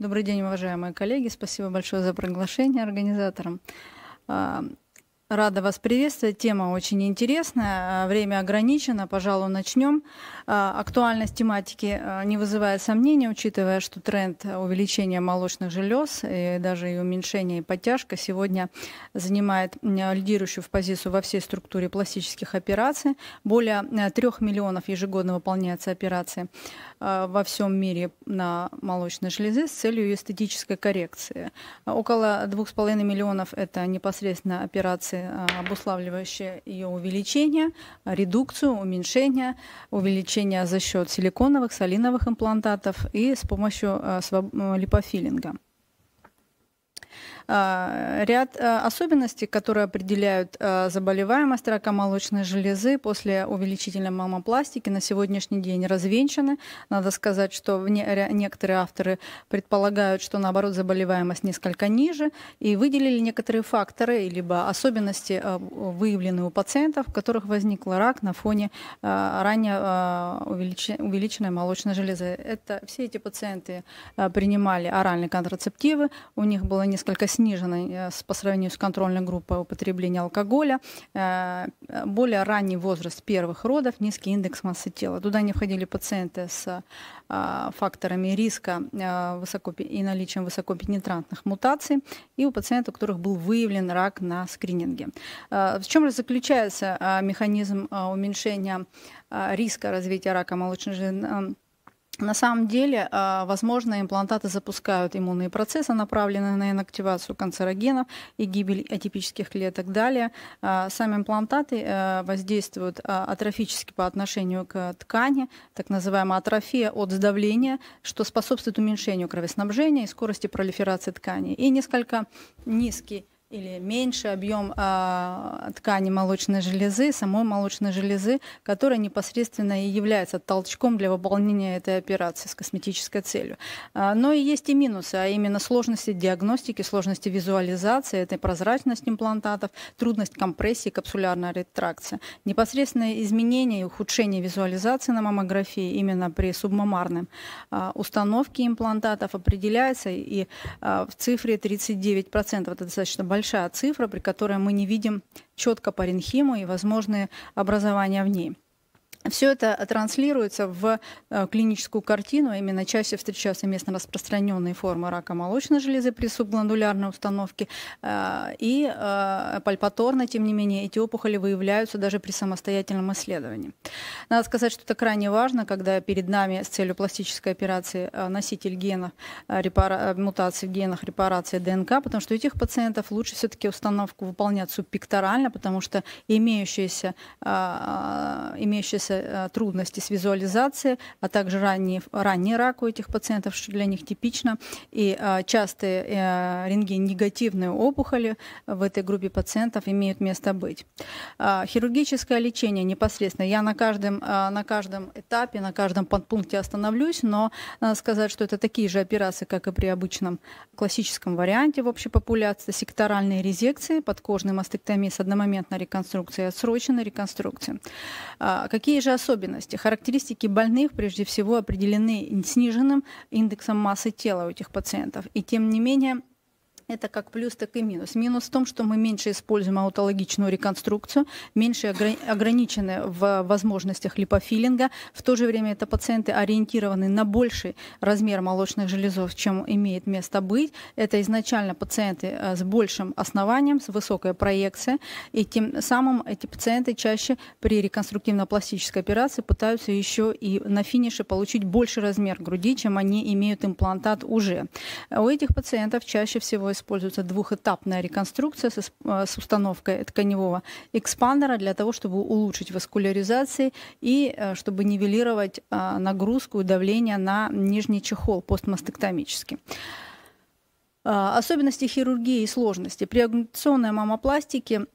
Добрый день, уважаемые коллеги. Спасибо большое за приглашение организаторам. А, Рада вас приветствовать. Тема очень интересная, э, время ограничено, пожалуй, начнем. Э, актуальность тематики э, не вызывает сомнений, учитывая, что тренд увеличения молочных желез и даже и уменьшения и подтяжка сегодня занимает лидирующую в позицию во всей структуре пластических операций. Более трех миллионов ежегодно выполняются операции во всем мире на молочной железе с целью эстетической коррекции. Около двух с половиной миллионов это непосредственно операции факторы, э, обуславливающие ее увеличение, редукцию, уменьшение, увеличение за счет силиконовых, солиновых имплантатов и с помощью э, э, липофилинга. А, ряд э, особенностей, которые определяют э, заболеваемость рака молочной железы после увеличительной мамопластики на сегодняшний день развенчаны. Надо сказать, что некоторые авторы предполагают, что наоборот заболеваемость несколько ниже, и выделили некоторые факторы, либо особенности, э, выявленные у пациентов, у которых возник рак на фоне ранее увеличенной молочной железы. Это, все эти пациенты принимали оральные контрацептивы, у них было несколько снижено э, по сравнению с контрольной группой употребления алкоголя, э, э, более ранний возраст первых родов, низкий индекс массы тела. Туда не входили пациенты с факторами риска и наличием высокопенетрантных мутаций и у пациентов, у которых был выявлен рак на скрининге. В чем же заключается механизм уменьшения риска развития рака молочной железы? На самом деле, э, возможно, имплантаты запускают иммунные процессы, направленные на инактивацию канцерогенов и гибель атипических клеток. Далее, э, сами имплантаты э, воздействуют атрофически по отношению к ткани, так называемая атрофия от сдавления, что способствует уменьшению кровоснабжения и скорости пролиферации ткани. И несколько низкий или меньший объем э, ткани молочной железы, самой молочной железы, которая непосредственно и является толчком для выполнения этой операции с косметической целью. Э, но и есть и минусы, а именно сложности диагностики, сложности визуализации, это прозрачность имплантатов, трудность компрессии, капсулярная ретракция. Непосредственное изменение и ухудшение визуализации на маммографии именно при субмамарном э, а, установке имплантатов определяется и э, в цифре 39%, это достаточно большое большая цифра, при которой мы не видим четко паренхиму и возможные образования в ней. Все это транслируется в э, клиническую картину. А именно чаще встречаются местно распространенные формы рака молочной железы при субгландулярной установке. Э, и э, пальпаторно, тем не менее, эти опухоли выявляются даже при самостоятельном исследовании. Надо сказать, что это крайне важно, когда перед нами с целью пластической операции носитель генов, репара... мутаций в генах, репарации ДНК, потому что у этих пациентов лучше все-таки установку выполнять субпекторально, потому что имеющиеся, имеющиеся появляются э, трудности с визуализацией, а также ранний, ранний рак у этих пациентов, что для них типично. И э, частые э, рентген-негативные опухоли в этой группе пациентов имеют место быть. Хирургическое лечение непосредственно. Я на каждом, на каждом этапе, на каждом подпункте остановлюсь, но надо сказать, что это такие же операции, как и при обычном классическом варианте в общей популяции. Секторальные резекции, подкожные мастектомии с одномоментной реконструкцией, отсроченной реконструкцией. Какие же особенности. Характеристики больных прежде всего определены сниженным индексом массы тела у этих пациентов. И тем не менее это как плюс, так и минус. Минус в том, что мы меньше используем аутологичную реконструкцию, меньше ограничены в возможностях липофилинга. В то же время это пациенты ориентированы на больший размер молочных железов, чем имеет место быть. Это изначально пациенты э, с большим основанием, с высокой проекцией, и тем самым эти пациенты чаще при реконструктивно-пластической операции пытаются еще и на финише получить больший размер груди, чем они имеют имплантат уже. У этих пациентов чаще всего используют используется двухэтапная реконструкция с, э, с установкой тканевого экспандера для того, чтобы улучшить васкуляризации и э, чтобы нивелировать э, нагрузку и давление на нижний чехол постмастектомический. Особенности хирургии и сложности. При агнутационной мамопластике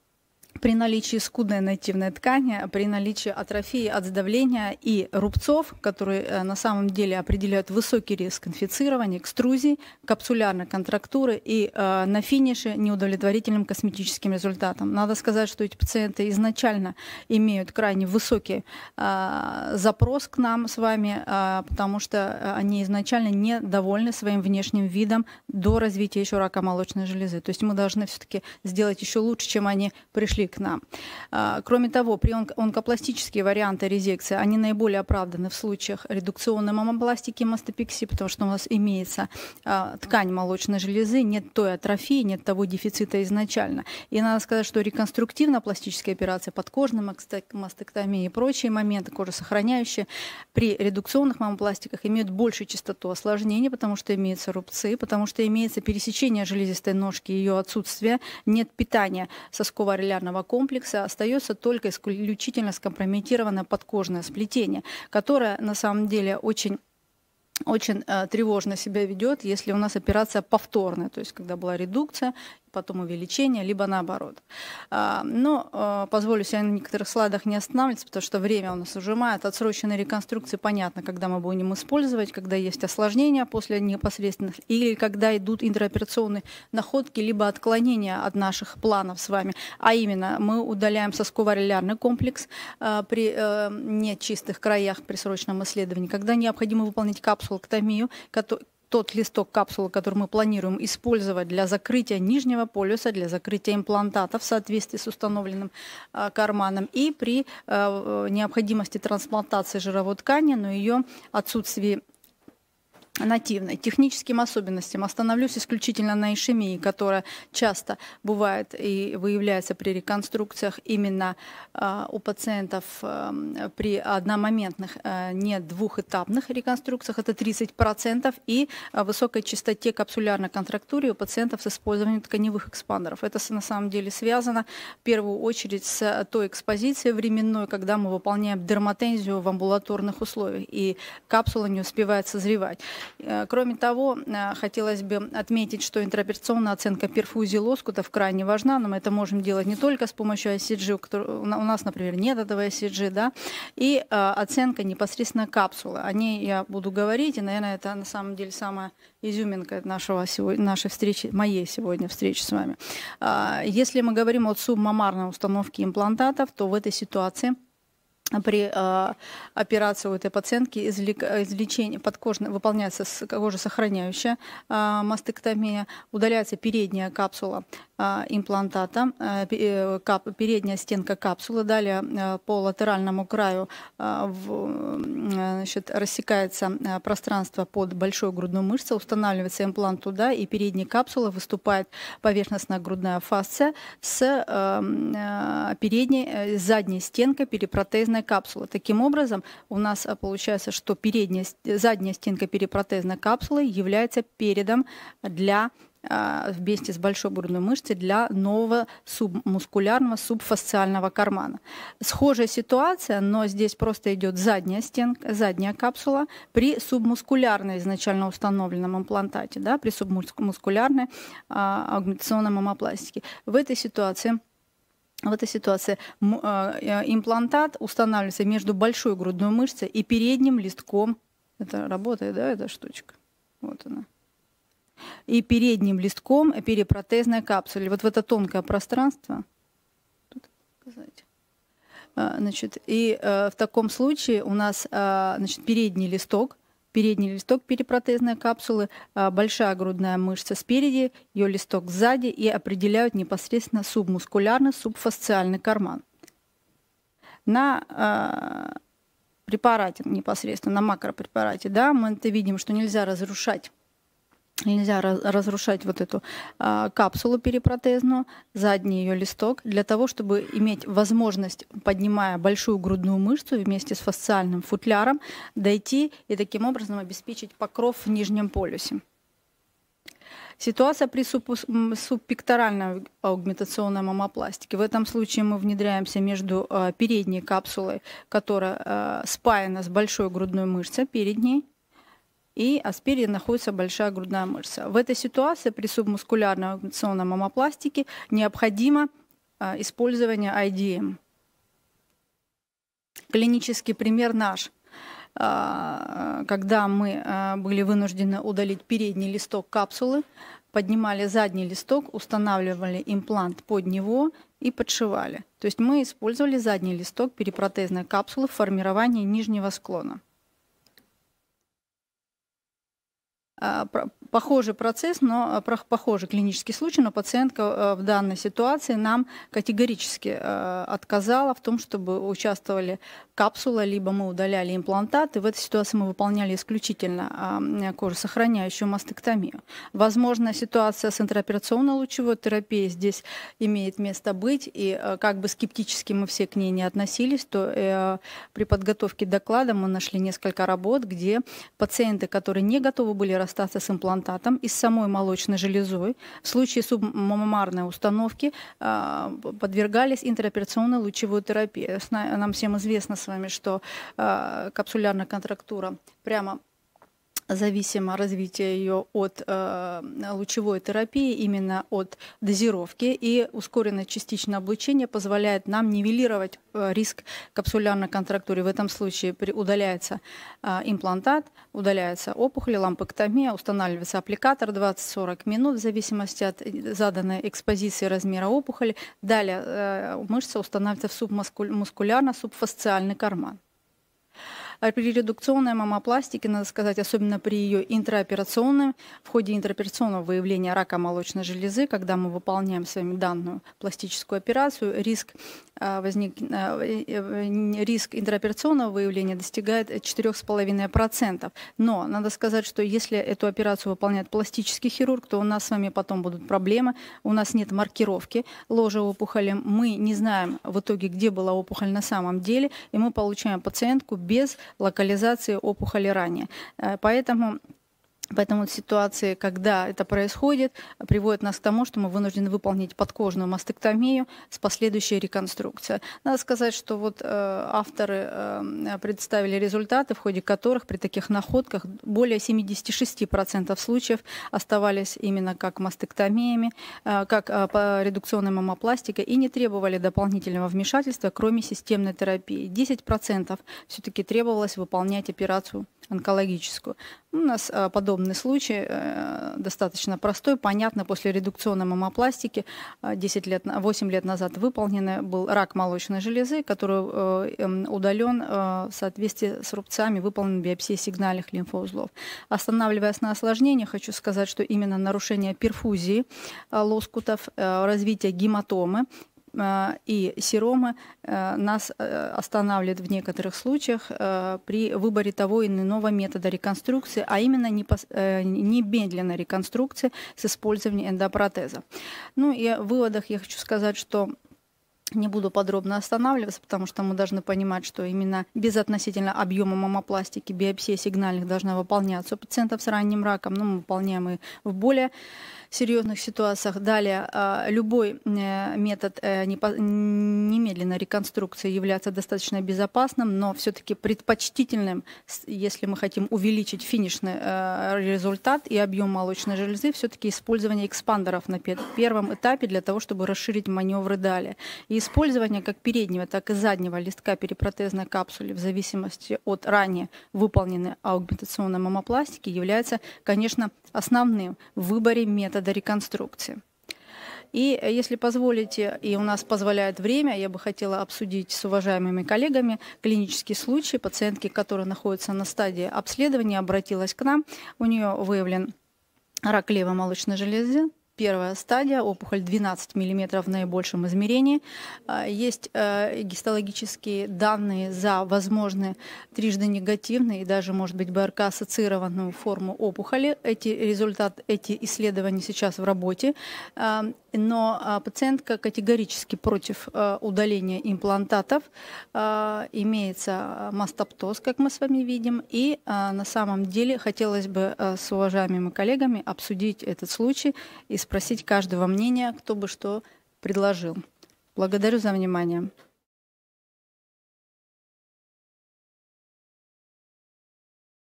при наличии скудной нативной ткани, при наличии атрофии от сдавления и рубцов, которые э, на самом деле определяют высокий риск инфицирования, экструзий, капсулярной контрактуры и э, на финише неудовлетворительным косметическим результатом. Надо сказать, что эти пациенты изначально имеют крайне высокий э, запрос к нам с вами, э, потому что э, они изначально недовольны своим внешним видом до развития еще рака молочной железы. То есть мы должны все-таки сделать еще лучше, чем они пришли к нам. А, кроме того, при онкопластические варианты резекции, они наиболее оправданы в случаях редукционной мамопластики мастопексии, потому что у нас имеется а, ткань молочной железы, нет той атрофии, нет того дефицита изначально. И надо сказать, что реконструктивно-пластические операции, подкожная мастектомия и прочие моменты, кожесохраняющие, при редукционных мамопластиках имеют большую частоту осложнений, потому что имеются рубцы, потому что имеется пересечение железистой ножки, ее отсутствие, нет питания сосково-орелярного данного комплекса остается только исключительно скомпрометированное подкожное сплетение, которое на самом деле очень очень э, тревожно себя ведет, если у нас операция повторная, то есть когда была редукция, потом увеличение, либо наоборот. А, но а, позволю себе на некоторых слайдах не останавливаться, потому что время у нас ужимает. Отсроченные реконструкции понятно, когда мы будем использовать, когда есть осложнения после непосредственных, или когда идут интероперационные находки, либо отклонения от наших планов с вами. А именно, мы удаляем сосковарелярный комплекс а, при э, нечистых краях при срочном исследовании, когда необходимо выполнить капсулоктомию, тот листок капсулы, который мы планируем использовать для закрытия нижнего полюса, для закрытия имплантата в соответствии с установленным а, карманом и при а, э, необходимости трансплантации жировой ткани, но ее отсутствии нативной. Техническим особенностям остановлюсь исключительно на ишемии, которая часто бывает и выявляется при реконструкциях именно э, у пациентов э, при одномоментных, э, не двухэтапных реконструкциях, это 30%, и э, высокой частоте капсулярной контрактуры у пациентов с использованием тканевых экспандеров. Это на самом деле связано в первую очередь с э, той экспозицией временной, когда мы выполняем дерматензию в амбулаторных условиях, и капсула не успевает созревать. Э, кроме того, э, хотелось бы отметить, что интероперационная оценка перфузии лоскутов крайне важна, но мы это можем делать не только с помощью ICG, у нас, например, нет этого ICG, да, и э, оценка непосредственно капсулы. О ней я буду говорить, и, наверное, это на самом деле самая изюминка нашего, нашей встречи, моей сегодня встречи с вами. А, если мы говорим о субмамарной установке имплантатов, то в этой ситуации – при э, операции у этой пациентки извлечение подкожное выполняется с кожесохраняющая э, мастектомия, удаляется передняя капсула э, имплантата, э, кап, передняя стенка капсулы, далее э, по латеральному краю э, в, значит, рассекается пространство под большой грудную мышцу, устанавливается имплант туда, и передней капсулы выступает поверхностная грудная фасция с э, передней, э, задней стенкой перепротезной перепротезная капсула. Таким образом, у нас э, получается, что передняя, задняя стенка перепротезной капсулы является передом для э, вместе с большой грудной мышцей для нового субмускулярного субфасциального кармана. Схожая ситуация, но здесь просто идет задняя стенка, задняя капсула при субмускулярной изначально установленном имплантате, да, при субмускулярной а, э, аугментационном амопластике. В этой ситуации – в этой ситуации э, э, имплантат устанавливается между большой грудной мышцей и передним листком. Это работает, да, эта штучка? Вот она. И передним листком перепротезной капсулы. Вот в это тонкое пространство. Тут сказать. А, значит, и э, в таком случае у нас а, значит, передний листок передний листок перепротезной капсулы, а большая грудная мышца спереди, ее листок сзади и определяют непосредственно субмускулярный субфасциальный карман. На а, препарате непосредственно, на макропрепарате, да, мы это видим, что нельзя разрушать Нельзя разрушать вот эту а, капсулу перепротезную, задний ее листок, для того, чтобы иметь возможность, поднимая большую грудную мышцу вместе с фасциальным футляром, дойти и таким образом обеспечить покров в нижнем полюсе. Ситуация при субпекторальной аугментационной мамопластике. В этом случае мы внедряемся между а, передней капсулой, которая а, спаяна с большой грудной мышцей передней, и а спереди находится большая грудная мышца. В этой ситуации при субмускулярной аукционном мамопластике необходимо а, использование IDM. Клинический пример наш а, когда мы а, были вынуждены удалить передний листок капсулы, поднимали задний листок, устанавливали имплант под него и подшивали. То есть мы использовали задний листок перепротезной капсулы в формировании нижнего склона. uh, Похожий процесс, но э, похожий клинический случай, но пациентка э, в данной ситуации нам категорически э, отказала в том, чтобы участвовали капсула, либо мы удаляли имплантат, и в этой ситуации мы выполняли исключительно кожесохраняющую мастектомию. Возможно, ситуация с интраоперационно-лучевой терапией здесь имеет место быть, и как бы скептически мы все к ней не относились, то при подготовке доклада мы нашли несколько работ, где пациенты, которые не готовы были расстаться с имплантатом, трансплантатом и с самой молочной железой в случае субмамарной установки а, подвергались интероперационной лучевой терапии. Нам всем известно с вами, что а, капсулярная контрактура прямо зависимо развитие ее от э, лучевой терапии, именно от дозировки. И ускоренное частичное облучение позволяет нам нивелировать э, риск капсулярной контрактуры. В этом случае при, удаляется э, имплантат, удаляется опухоль, лампэктомия, устанавливается аппликатор 20-40 минут в зависимости от э, заданной экспозиции размера опухоли. Далее э, мышца устанавливается в субмускулярно-субфасциальный карман. При редукционной мамопластике, надо сказать, особенно при ее интраоперационной, в ходе интраоперационного выявления рака молочной железы, когда мы выполняем с вами данную пластическую операцию, риск, а, возник, а, э, риск интраоперационного выявления достигает 4,5%. Но надо сказать, что если эту операцию выполняет пластический хирург, то у нас с вами потом будут проблемы, у нас нет маркировки ложа опухоли, мы не знаем в итоге, где была опухоль на самом деле, и мы получаем пациентку без локализации опухоли ранее. Э, поэтому Поэтому ситуации, когда это происходит, приводят нас к тому, что мы вынуждены выполнить подкожную мастектомию с последующей реконструкцией. Надо сказать, что вот э, авторы э, представили результаты, в ходе которых при таких находках более 76% случаев оставались именно как мастектомиями, э, как э, по редукционной мамопластике и не требовали дополнительного вмешательства, кроме системной терапии. 10% все-таки требовалось выполнять операцию онкологическую. У нас а, подобный случай, э, достаточно простой, понятно, после редукционной мамопластики 10 а, лет, 8 лет назад выполнен был рак молочной железы, который э, эм, удален э, в соответствии с рубцами, выполнен биопсия сигнальных лимфоузлов. Останавливаясь на осложнении, хочу сказать, что именно нарушение перфузии лоскутов, развитие гематомы а, и серомы э, нас э, останавливают в некоторых случаях э, при выборе того или иного метода реконструкции, а именно немедленной реконструкции с использованием эндопротеза. Ну и в выводах я хочу сказать, что не буду подробно останавливаться, потому что мы должны понимать, что именно без относительно объема мамопластики биопсия сигнальных должна выполняться у пациентов с ранним раком, но мы выполняем и в более серьезных ситуациях. Далее, а, любой э, метод э, немедленно реконструкции является достаточно безопасным, но все-таки предпочтительным, если мы хотим увеличить финишный э, результат и объем молочной железы, все-таки использование экспандеров на первом этапе для того, чтобы расширить маневры далее. И использование как переднего, так и заднего листка перепротезной капсули в зависимости от ранее выполненной аугментационной мамопластики является, конечно, основным в выборе метода метода реконструкции. И э, если позволите, и у нас позволяет время, я бы хотела обсудить с уважаемыми коллегами клинический случай пациентки, которая находится на стадии обследования, обратилась к нам. У нее выявлен рак левой молочной железы, первая стадия, опухоль 12 мм в наибольшем измерении. А, есть э, гистологические данные за возможные трижды негативные и даже, может быть, БРК-ассоциированную форму опухоли. Эти результат, эти исследования сейчас в работе. А, но а, пациентка категорически против э, удаления имплантатов. Имеется э, мастоптоз, как мы с вами видим. И на самом деле хотелось бы с уважаемыми коллегами обсудить этот случай спросить каждого мнения, кто бы что предложил. Благодарю за внимание.